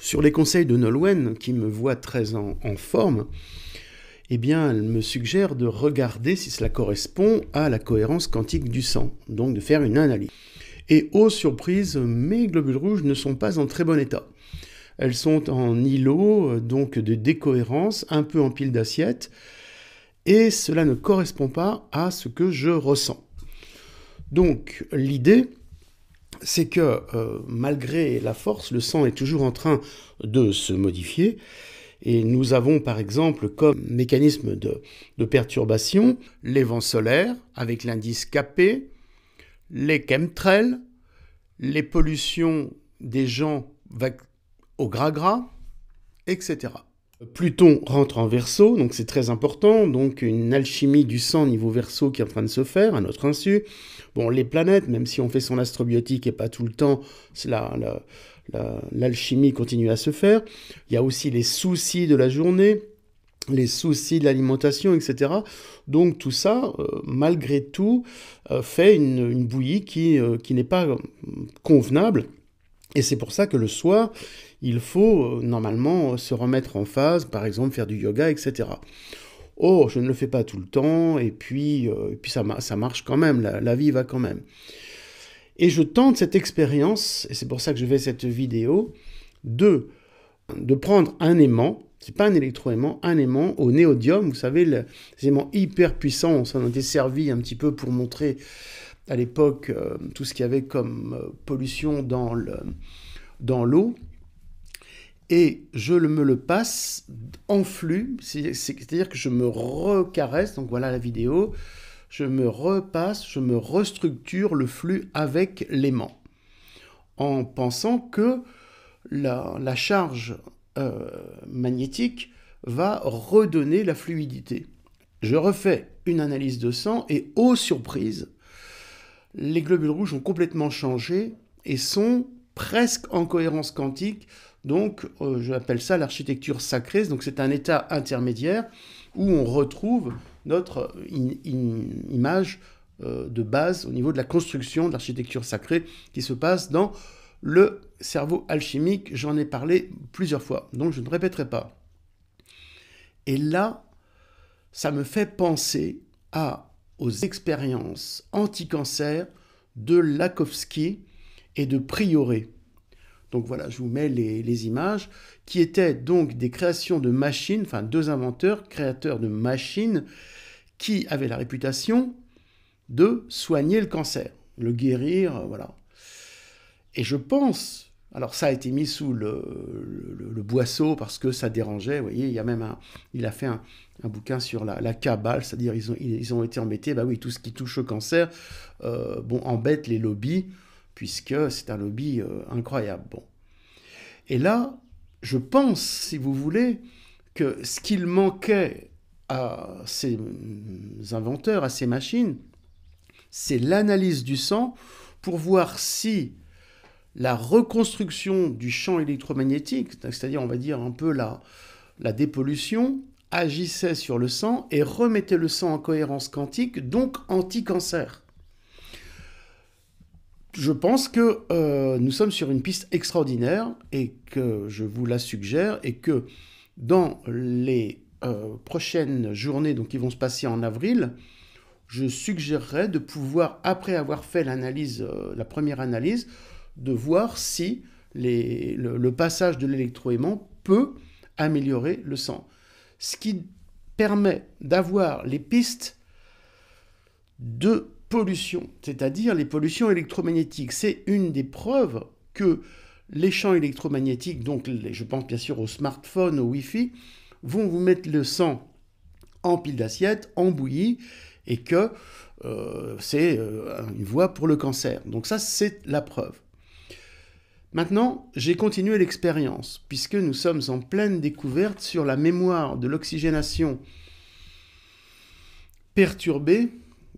Sur les conseils de Nolwenn, qui me voit très en, forme, eh bien, elle me suggère de regarder si cela correspond à la cohérence quantique du sang, donc de faire une analyse. Et ô surprise, mes globules rouges ne sont pas en très bon état. Elles sont en îlot, donc de décohérence, un peu en pile d'assiette, et cela ne correspond pas à ce que je ressens. Donc l'idée, c'est que euh, malgré la force, le sang est toujours en train de se modifier. Et nous avons par exemple comme mécanisme de, de perturbation les vents solaires avec l'indice KP, les chemtrails, les pollutions des gens au gras-gras, etc. Pluton rentre en verso, donc c'est très important, donc une alchimie du sang niveau verso qui est en train de se faire, à notre insu. Bon, les planètes, même si on fait son astrobiotique et pas tout le temps, l'alchimie continue à se faire. Il y a aussi les soucis de la journée, les soucis de l'alimentation, etc. Donc tout ça, euh, malgré tout, euh, fait une, bouillie qui euh, n'est pas convenable et c'est pour ça que le soir, il faut euh, normalement euh, se remettre en phase, par exemple faire du yoga, etc. Oh, je ne le fais pas tout le temps, et puis, euh, puis ça, marche quand même, la, vie va quand même. Et je tente cette expérience, et c'est pour ça que je fais cette vidéo, de, de prendre un aimant, c'est pas un électroaimant, un aimant au néodium, vous savez, les aimants hyper puissants, on a été servi un petit peu pour montrer à l'époque euh, tout ce qu'il y avait comme euh, pollution dans l'eau. et je me le passe en flux, c'est-à-dire que je me recaresse, donc voilà la vidéo, je me repasse, je me restructure le flux avec l'aimant, en pensant que la, la charge euh, magnétique va redonner la fluidité. Je refais une analyse de sang et, aux surprises, les globules rouges ont complètement changé et sont presque en cohérence quantique. Donc, euh, je appelle ça l'architecture sacrée. Donc, c'est un état intermédiaire où on retrouve notre euh, image euh, de base au niveau de la construction de l'architecture sacrée qui se passe dans le cerveau alchimique. J'en ai parlé plusieurs fois, donc je ne répéterai pas. Et là, ça me fait penser à aux expériences anti-cancer de Lakowski et de Prioré. Donc voilà, je vous mets les, les, images, qui étaient donc des créations de machines, enfin deux inventeurs, créateurs de machines, qui avaient la réputation de soigner le cancer, le guérir, euh, voilà. Et je pense alors ça a été mis sous le, boisseau parce que ça dérangeait. Vous voyez, il y a même un, il a fait un, bouquin sur la, cabale, c'est-à-dire ils ont, été embêtés. Bah oui, tout ce qui touche au cancer, euh, bon, embête les lobbies puisque c'est un lobby euh, incroyable. Bon, et là, je pense, si vous voulez, que ce qu'il manquait à ces inventeurs, à ces machines, c'est l'analyse du sang pour voir si la reconstruction du champ électromagnétique, c'est-à-dire on va dire un peu la, la dépollution, agissait sur le sang et remettait le sang en cohérence quantique, donc anti-cancer. Je pense que euh, nous sommes sur une piste extraordinaire et que je vous la suggère et que dans les euh, prochaines journées donc, qui vont se passer en avril, je suggérerais de pouvoir, après avoir fait l'analyse, euh, la première analyse, de voir si le, passage de l'électroaimant peut améliorer le sang. Ce qui permet d'avoir les pistes de pollution, c'est-à-dire les pollutions électromagnétiques. C'est une des preuves que les champs électromagnétiques, donc je pense bien sûr aux smartphone au Wi-Fi, vont vous mettre le sang en pile d'assiette, en bouillie, et que euh, c'est euh, une voie pour le cancer. Donc ça, c'est la preuve. Maintenant, j'ai continué l'expérience, puisque nous sommes en pleine découverte sur la mémoire de l'oxygénation perturbée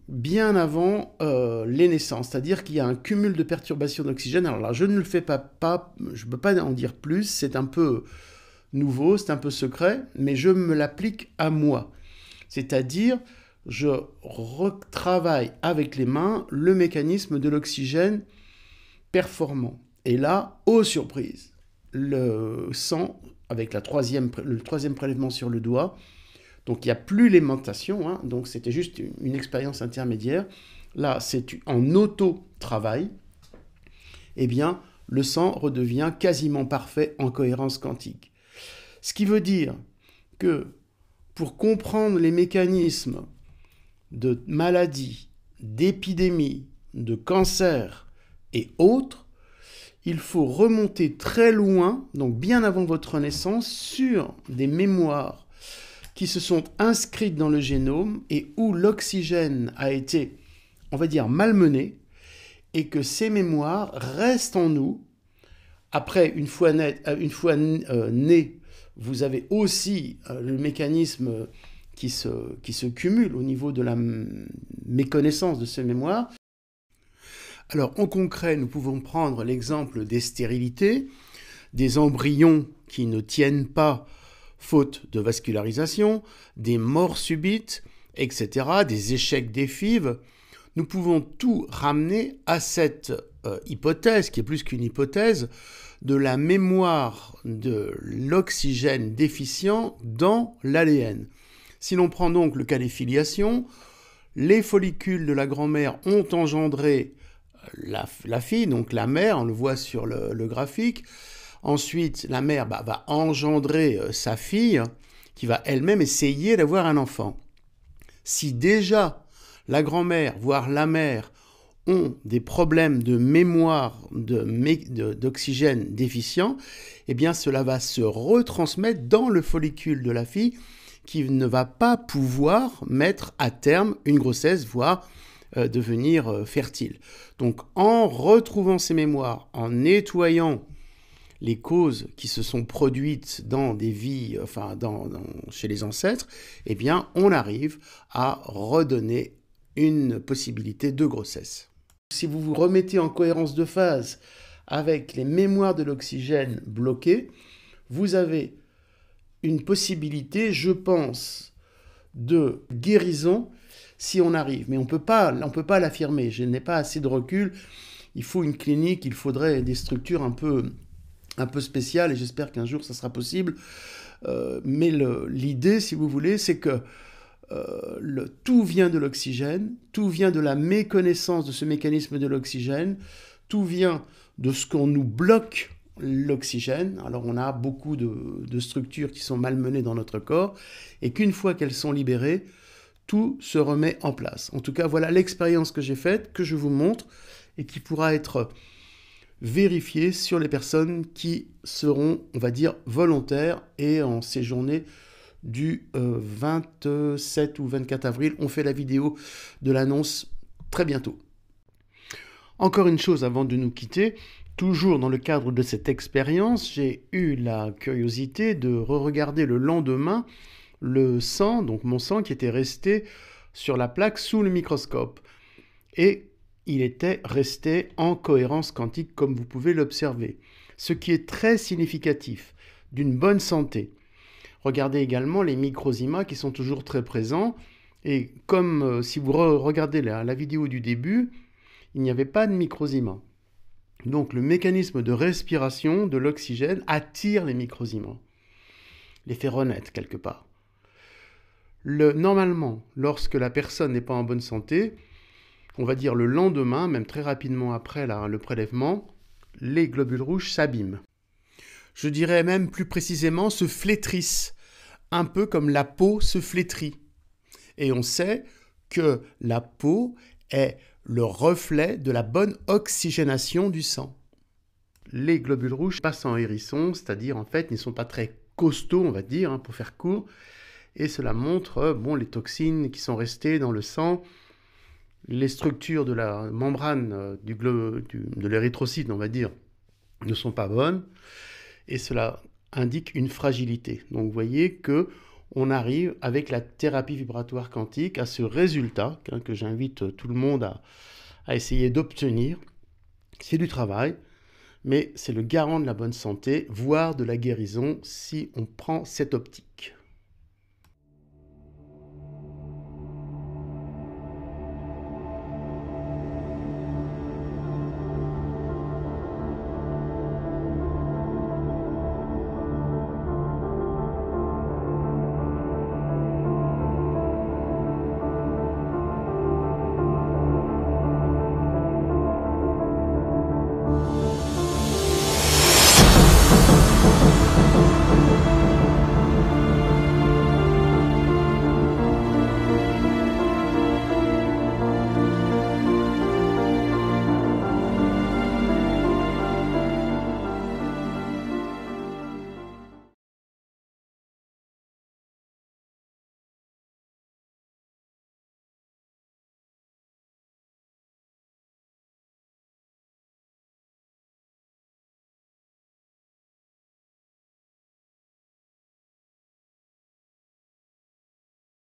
bien avant euh, les naissances, c'est-à-dire qu'il y a un cumul de perturbations d'oxygène. Alors là, je ne le fais pas je ne peux pas en dire plus, c'est un peu nouveau, c'est un peu secret, mais je me l'applique à moi. C'est-à-dire, je retravaille avec les mains le mécanisme de l'oxygène performant. Et là, oh, surprise, le sang, avec la troisième, le troisième prélèvement sur le doigt, donc il n'y a plus l'aimantation, hein, donc c'était juste une, expérience intermédiaire. Là, c'est en auto-travail, et eh bien, le sang redevient quasiment parfait en cohérence quantique. Ce qui veut dire que pour comprendre les mécanismes de maladies, d'épidémies, de cancers et autres, il faut remonter très loin, donc bien avant votre naissance, sur des mémoires qui se sont inscrites dans le génome et où l'oxygène a été, on va dire, malmené, et que ces mémoires restent en nous. Après, une fois, euh, euh, né, vous avez aussi euh, le mécanisme qui se cumule au niveau de la méconnaissance de ces mémoires, alors en concret, nous pouvons prendre l'exemple des stérilités, des embryons qui ne tiennent pas faute de vascularisation, des morts subites, etc., des échecs des fives. Nous pouvons tout ramener à cette euh, hypothèse, qui est plus qu'une hypothèse, de la mémoire de l'oxygène déficient dans l'ADN. Si l'on prend donc le cas des filiations, les follicules de la grand-mère ont engendré la, fille, donc la mère, on le voit sur le, graphique. Ensuite, la mère bah, va engendrer euh, sa fille, qui va elle-même essayer d'avoir un enfant. Si déjà la grand-mère, voire la mère, ont des problèmes de mémoire d'oxygène de, déficient, eh bien cela va se retransmettre dans le follicule de la fille qui ne va pas pouvoir mettre à terme une grossesse, voire euh, devenir euh, fertile. Donc en retrouvant ces mémoires, en nettoyant les causes qui se sont produites dans des vies, enfin dans, chez les ancêtres, eh bien on arrive à redonner une possibilité de grossesse. Si vous vous remettez en cohérence de phase avec les mémoires de l'oxygène bloquées, vous avez une possibilité, je pense, de guérison si on arrive. Mais on peut pas, on peut pas l'affirmer. Je n'ai pas assez de recul. Il faut une clinique, il faudrait des structures un peu, un peu spéciales, et j'espère qu'un jour ça sera possible. Euh, mais l'idée, si vous voulez, c'est que euh, le, tout vient de l'oxygène, tout vient de la méconnaissance de ce mécanisme de l'oxygène, tout vient de ce qu'on nous bloque l'oxygène. Alors on a beaucoup de, structures qui sont malmenées dans notre corps, et qu'une fois qu'elles sont libérées, tout se remet en place. En tout cas, voilà l'expérience que j'ai faite, que je vous montre, et qui pourra être vérifiée sur les personnes qui seront, on va dire, volontaires et en séjournée du 27 euh, ou 24 avril. On fait la vidéo de l'annonce très bientôt. Encore une chose avant de nous quitter, toujours dans le cadre de cette expérience, j'ai eu la curiosité de re-regarder le lendemain le sang, donc mon sang qui était resté sur la plaque sous le microscope. Et il était resté en cohérence quantique comme vous pouvez l'observer, ce qui est très significatif d'une bonne santé. Regardez également les microzymas qui sont toujours très présents. Et comme euh, si vous regardez la, vidéo du début, il n'y avait pas de microzymas. Donc le mécanisme de respiration de l'oxygène attire les microzymas, les fait quelque part normalement, lorsque la personne n'est pas en bonne santé, on va dire le lendemain, même très rapidement après le prélèvement, les globules rouges s'abîment. Je dirais même plus précisément se flétrissent, un peu comme la peau se flétrit. Et on sait que la peau est le reflet de la bonne oxygénation du sang. Les globules rouges passent en hérisson, c'est-à-dire en fait ils ne sont pas très costauds, on va dire, hein, pour faire court, et cela montre euh, bon, les toxines qui sont restées dans le sang, les structures de la membrane euh, du, de l'érythrocyte, on va dire, ne sont pas bonnes, et cela indique une fragilité. Donc vous voyez que on arrive avec la thérapie vibratoire quantique à ce résultat que j'invite euh, tout le monde à, à essayer d'obtenir. C'est du travail, mais c'est le garant de la bonne santé, voire de la guérison si on prend cette optique.